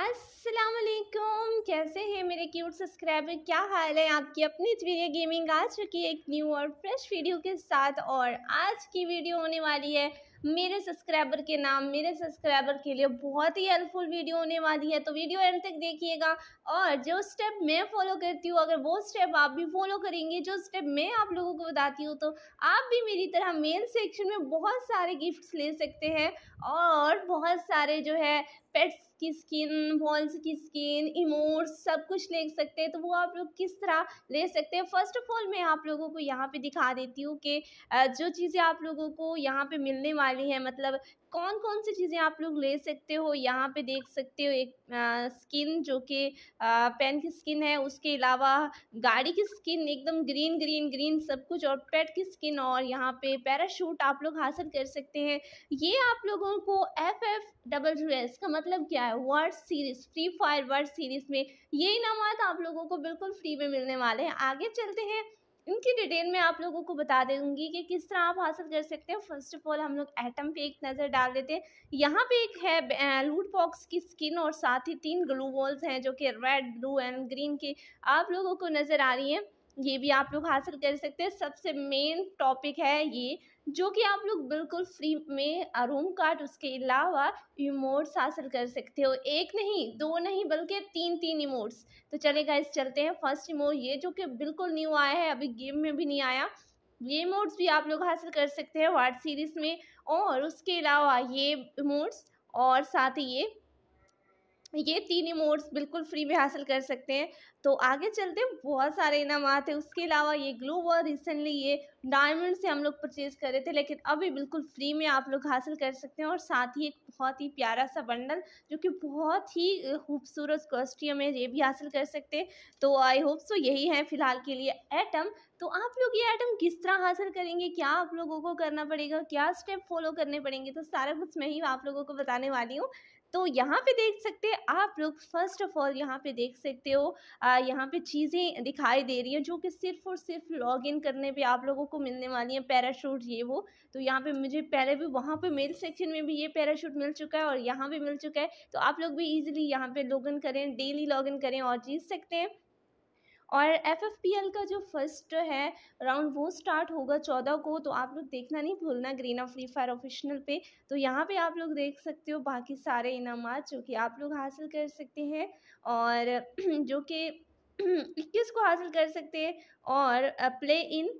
असलकुम कैसे हैं मेरे क्यूट सब्सक्राइबर क्या हाल है आपकी अपनी वीडियो गेमिंग आ चुकी है एक न्यू और फ्रेश वीडियो के साथ और आज की वीडियो होने वाली है मेरे सब्सक्राइबर के नाम मेरे सब्सक्राइबर के लिए बहुत ही हेल्पफुल वीडियो होने वाली है तो वीडियो एंड तक देखिएगा और जो स्टेप मैं फॉलो करती हूँ अगर वो स्टेप आप भी फॉलो करेंगे जो स्टेप मैं आप लोगों को बताती हूँ तो आप भी मेरी तरह मेन सेक्शन में बहुत सारे गिफ्ट्स ले सकते हैं और बहुत सारे जो है पेट्स की स्किन वॉल्स की स्किन इमोट्स सब कुछ ले सकते हैं तो वो आप लोग किस तरह ले सकते हैं फर्स्ट ऑफ ऑल मैं आप लोगों को यहाँ पे दिखा देती हूँ कि जो चीज़ें आप लोगों को यहाँ पे मिलने वाली वाली है मतलब कौन कौन सी चीज़ें आप लोग ले सकते हो यहाँ पे देख सकते हो एक आ, स्किन जो कि पेन की स्किन है उसके अलावा गाड़ी की स्किन एकदम ग्रीन ग्रीन ग्रीन सब कुछ और पेट की स्किन और यहाँ पे पैराशूट आप लोग हासिल कर सकते हैं ये आप लोगों को F F double two S का मतलब क्या है world series free fire world series में ये इनामत आप लोगों को बिल्कुल फ्री में मिलने वाले हैं आगे चलते हैं इनकी डिटेल में आप लोगों को बता दूंगी कि किस तरह आप हासिल कर सकते हैं फर्स्ट ऑफ ऑल हम लोग एटम पे एक नज़र डाल देते हैं यहाँ पे एक है लूट बॉक्स की स्किन और साथ ही तीन ग्लू बॉल्स हैं जो कि रेड ब्लू एंड ग्रीन की आप लोगों को नज़र आ रही हैं ये भी आप लोग हासिल कर सकते हैं सबसे मेन टॉपिक है ये जो कि आप लोग बिल्कुल फ्री में रूम कार्ड उसके अलावा इमोट्स हासिल कर सकते हो एक नहीं दो नहीं बल्कि तीन तीन इमोट्स तो चलेगा इस चलते हैं फर्स्ट इमोट ये जो कि बिल्कुल न्यू आया है अभी गेम में भी नहीं आया ये मोड्स भी आप लोग हासिल कर सकते हैं वार्ड सीरीज़ में और उसके अलावा ये मोड्स और साथ ही ये ये तीन इमोट्स बिल्कुल फ्री में हासिल कर सकते हैं तो आगे चलते बहुत सारे इनाम है उसके अलावा ये ग्लू वॉल रिसेंटली ये डायमंड से हम लोग परचेज़ कर रहे थे लेकिन अभी बिल्कुल फ्री में आप लोग हासिल कर सकते हैं और साथ ही एक बहुत ही प्यारा सा बंडल जो कि बहुत ही खूबसूरत कॉस्ट्यूम है ये भी हासिल कर सकते हैं तो आई होप सो यही है फ़िलहाल के लिए एटम तो आप लोग ये आइटम किस तरह हासिल करेंगे क्या आप लोगों को करना पड़ेगा क्या स्टेप फॉलो करने पड़ेंगे तो सारा कुछ मैं ही आप लोगों को बताने वाली हूँ तो यहाँ पे देख सकते हैं आप लोग फर्स्ट ऑफ ऑल यहाँ पे देख सकते हो यहाँ पे चीज़ें दिखाई दे रही हैं जो कि सिर्फ और सिर्फ लॉग इन करने पे आप लोगों को मिलने वाली हैं पैराशूट ये वो तो यहाँ पे मुझे पहले भी वहाँ पे मेल सेक्शन में भी ये पैराशूट मिल चुका है और यहाँ भी मिल चुका है तो आप लोग भी ईजिली यहाँ पे लॉग इन करें डेली लॉग इन करें और जीत सकते हैं और एफ का जो फर्स्ट है राउंड वो स्टार्ट होगा चौदह को तो आप लोग देखना नहीं भूलना green of free fire official पे तो यहाँ पे आप लोग देख सकते हो बाकी सारे इनाम जो कि आप लोग हासिल कर सकते हैं और जो कि इक्कीस को हासिल कर सकते हैं और प्ले इन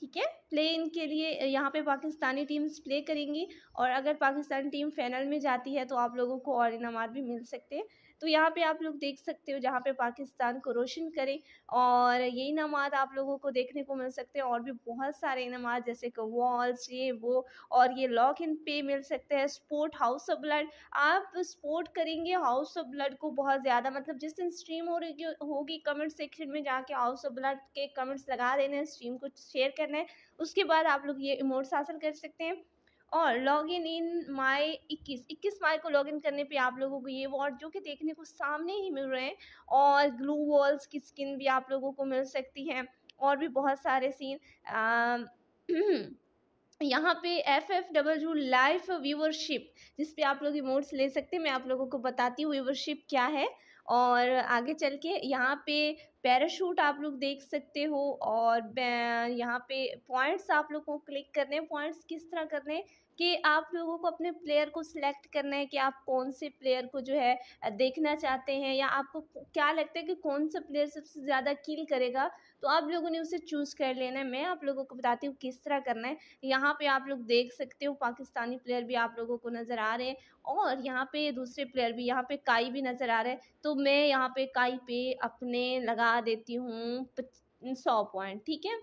ठीक है प्ले इन के लिए यहाँ पे पाकिस्तानी टीम्स प्ले करेंगी और अगर पाकिस्तानी टीम फाइनल में जाती है तो आप लोगों को और इनाम भी मिल सकते हैं तो यहाँ पे आप लोग देख सकते हो जहाँ पे पाकिस्तान को रोशन करें और ये इनाम आप लोगों को देखने को मिल सकते हैं और भी बहुत सारे इनाम जैसे कि वॉल्स ये वो और ये लॉक इन पे मिल सकते हैं स्पोर्ट हाउस ऑफ ब्लड आप स्पोर्ट करेंगे हाउस ऑफ ब्लड को बहुत ज़्यादा मतलब जिस दिन स्ट्रीम हो रही होगी कमेंट सेक्शन में जाके हाउस ऑफ ब्लड के कमेंट्स लगा देना है स्ट्रीम को शेयर करना है उसके बाद आप लोग ये इमोट्स हासिल कर सकते हैं और लॉग इन इन माई इक्कीस इक्कीस माई को लॉग इन करने पे आप लोगों को ये वार्ड जो कि देखने को सामने ही मिल रहे हैं और ग्लू वॉल्स की स्किन भी आप लोगों को मिल सकती है और भी बहुत सारे सीन यहाँ पे F F zoo life viewership जिसपे आप लोग इमोट्स ले सकते हैं मैं आप लोगों को बताती हूँ व्यूवरशिप क्या है और आगे चल के यहाँ पे पैराशूट आप लोग देख सकते हो और यहाँ पे पॉइंट्स आप लोगों को क्लिक करने हैं पॉइंट्स किस तरह करने हैं कि आप लोगों को अपने प्लेयर को सिलेक्ट करना है कि आप कौन से प्लेयर को जो है देखना चाहते हैं या आपको क्या लगता है कि कौन सा प्लेयर सबसे ज़्यादा किल करेगा तो आप लोगों ने उसे चूज़ कर लेना है मैं आप लोगों को बताती हूँ किस तरह करना है यहाँ पे आप लोग देख सकते हो पाकिस्तानी प्लेयर भी आप लोगों को नज़र आ रहे हैं और यहाँ पर दूसरे प्लेयर भी यहाँ पर काई भी नज़र आ रहे हैं तो तो मैं यहाँ पे काई पे अपने लगा देती हूँ सौ पॉइंट ठीक है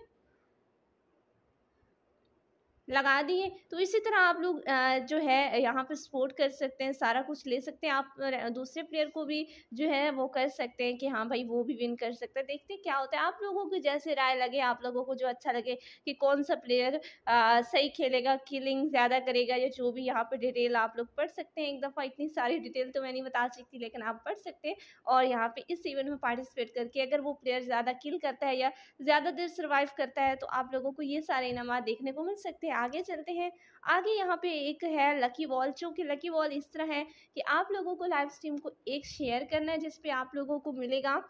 लगा दिए तो इसी तरह आप लोग जो है यहाँ पर सपोर्ट कर सकते हैं सारा कुछ ले सकते हैं आप दूसरे प्लेयर को भी जो है वो कर सकते हैं कि हाँ भाई वो भी विन कर सकता है देखते हैं क्या होता है आप लोगों को जैसे राय लगे आप लोगों को जो अच्छा लगे कि कौन सा प्लेयर आ, सही खेलेगा किलिंग ज़्यादा करेगा या जो भी यहाँ पर डिटेल आप लोग पढ़ सकते हैं एक दफ़ा इतनी सारी डिटेल तो मैं नहीं बता सकती लेकिन आप पढ़ सकते हैं और यहाँ पर इस इवेंट में पार्टिसिपेट करके अगर वो प्लेयर ज़्यादा किल करता है या ज़्यादा देर सर्वाइव करता है तो आप लोगों को ये सारे इनाम देखने को मिल सकते हैं आगे चलते हैं आगे यहाँ पे एक है लकी वॉल चूंकि लकी वॉल इस तरह है कि आप लोगों को लाइव स्ट्रीम को एक शेयर करना है जिसपे आप लोगों को मिलेगा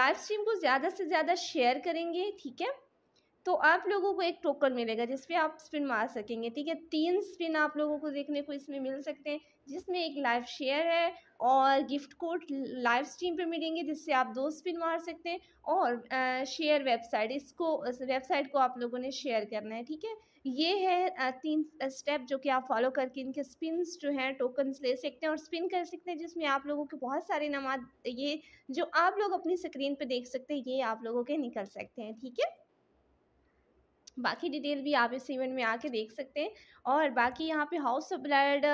लाइव स्ट्रीम को ज़्यादा से ज़्यादा शेयर करेंगे ठीक है तो आप लोगों को एक टोकन मिलेगा जिसपे आप स्पिन मार सकेंगे ठीक है तीन स्पिन आप लोगों को देखने को इसमें मिल सकते हैं जिसमें एक लाइव शेयर है और गिफ्ट कोड लाइव स्ट्रीम पे मिलेंगे जिससे आप दो स्पिन मार सकते हैं और शेयर वेबसाइट इसको इस वेबसाइट को आप लोगों ने शेयर करना है ठीक है ये है तीन स्टेप जो कि आप फॉलो करके इनके स्पिन्स जो हैं टोकन्स ले सकते हैं और स्पिन कर सकते हैं जिसमें आप लोगों के बहुत सारे नमाज ये जो आप लोग अपनी स्क्रीन पे देख सकते हैं ये आप लोगों के निकल सकते हैं ठीक है बाकी डिटेल भी आप इस इवेंट में आके देख सकते हैं और बाकी यहाँ पे house of blood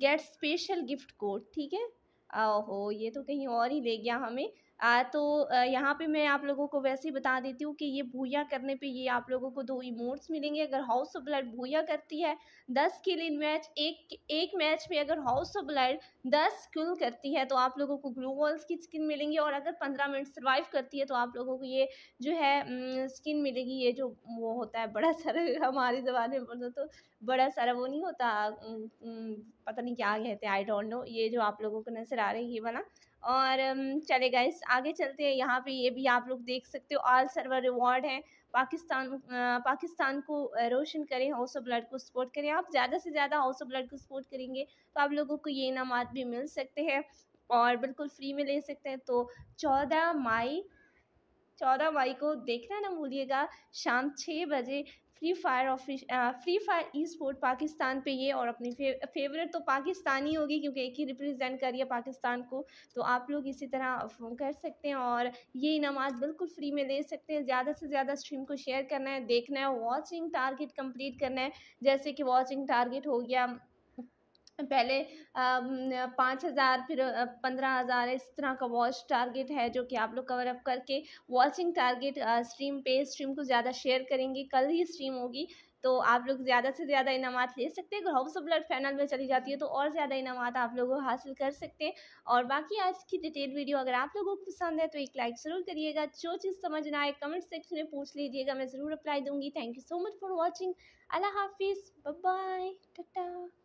get special gift code ठीक है ओहो ये तो कहीं और ही ले गया हमें तो यहाँ पे मैं आप लोगों को वैसे ही बता देती हूँ कि ये भूया करने पे ये आप लोगों को दो इमोट्स मिलेंगे अगर हाउस ऑफ ब्लड भूया करती है दस किल इन मैच एक एक मैच में अगर हाउस ऑफ ब्लड दस किल करती है तो आप लोगों को ग्लू वॉल्स की स्किन मिलेंगी और अगर पंद्रह मिनट सर्वाइव करती है तो आप लोगों को ये जो है स्किन मिलेगी ये जो वो होता है बड़ा सारा हमारी जबान में बोलते मतलब तो बड़ा सारा वो नहीं होता पता नहीं क्या कहते हैं आई डोंट नो ये जो आप लोगों को नजर आ रही है ये वाला और चले गए आगे चलते हैं यहाँ पे ये भी आप लोग देख सकते हो ऑल सर्वर रिवॉर्ड है पाकिस्तान पाकिस्तान को रोशन करें हाउस ऑफ ब्लड को सपोर्ट करें आप ज़्यादा से ज़्यादा हाउस ऑफ ब्लड को सपोर्ट करेंगे तो आप लोगों को ये इनाम भी मिल सकते हैं और बिल्कुल फ्री में ले सकते हैं तो चौदह मई चौदह मई को देखना ना भूलिएगा शाम छः बजे free fire official free fire esport Pakistan पे ये और अपनी फे, फेवरेट तो पाकिस्तान ही होगी क्योंकि एक ही रिप्रेजेंट करिए पाकिस्तान को तो आप लोग इसी तरह कर सकते हैं और ये इनामत बिल्कुल फ्री में ले सकते हैं ज़्यादा से ज़्यादा स्ट्रीम को शेयर करना है देखना है वॉचिंग टारगेट कम्प्लीट करना है जैसे कि वॉचिंग टारगेट हो गया पहले पाँच हज़ार फिर पंद्रह हज़ार इस तरह का वॉच टारगेट है जो कि आप लोग कवर अप करके वॉचिंग टारगेट स्ट्रीम पे स्ट्रीम को ज़्यादा शेयर करेंगे कल ही स्ट्रीम होगी तो आप लोग ज़्यादा से ज़्यादा इनाम ले सकते हैं अगर हाउस ऑफ ब्लड फाइनल में चली जाती है तो और ज़्यादा इनाम आप लोग हासिल कर सकते हैं और बाकी आज की डिटेल वीडियो अगर आप लोगों को पसंद है तो एक लाइक ज़रूर करिएगा जो चीज़ समझ ना आए कमेंट सेक्शन में पूछ लीजिएगा मैं ज़रूर अप्लाई दूंगी thank you so much for watching अल्लाह हाफिज़ बाय टाटा